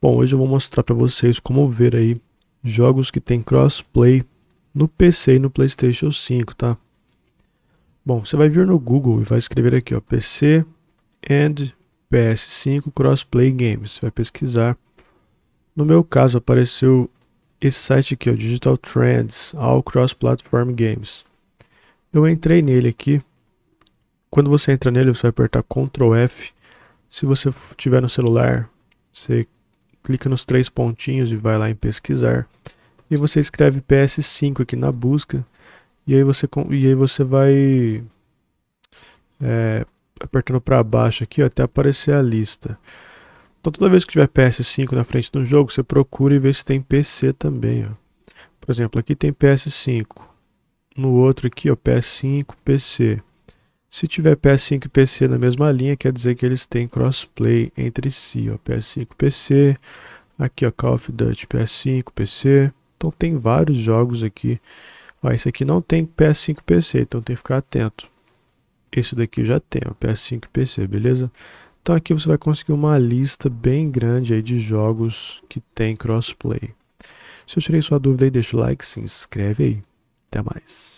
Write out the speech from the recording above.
Bom, hoje eu vou mostrar para vocês como ver aí jogos que tem crossplay no PC e no PlayStation 5, tá? Bom, você vai vir no Google e vai escrever aqui, ó, PC and PS5 crossplay games. Você vai pesquisar. No meu caso apareceu esse site aqui, o Digital Trends All Cross Platform Games. Eu entrei nele aqui. Quando você entra nele, você vai apertar Ctrl F. Se você tiver no celular, você clica nos três pontinhos e vai lá em pesquisar. E você escreve PS5 aqui na busca. E aí você, e aí você vai é, apertando para baixo aqui ó, até aparecer a lista. Então toda vez que tiver PS5 na frente do jogo, você procura e vê se tem PC também. Ó. Por exemplo, aqui tem PS5. No outro aqui, ó, PS5, PC. Se tiver PS5 e PC na mesma linha, quer dizer que eles têm crossplay entre si, ó, PS5 PC, aqui ó, Call of Duty PS5, PC. Então tem vários jogos aqui. Ó, esse aqui não tem PS5 PC, então tem que ficar atento. Esse daqui já tem, ó, PS5 PC, beleza? Então aqui você vai conseguir uma lista bem grande aí de jogos que tem crossplay. Se eu tirei sua dúvida aí, deixa o like, se inscreve aí. Até mais.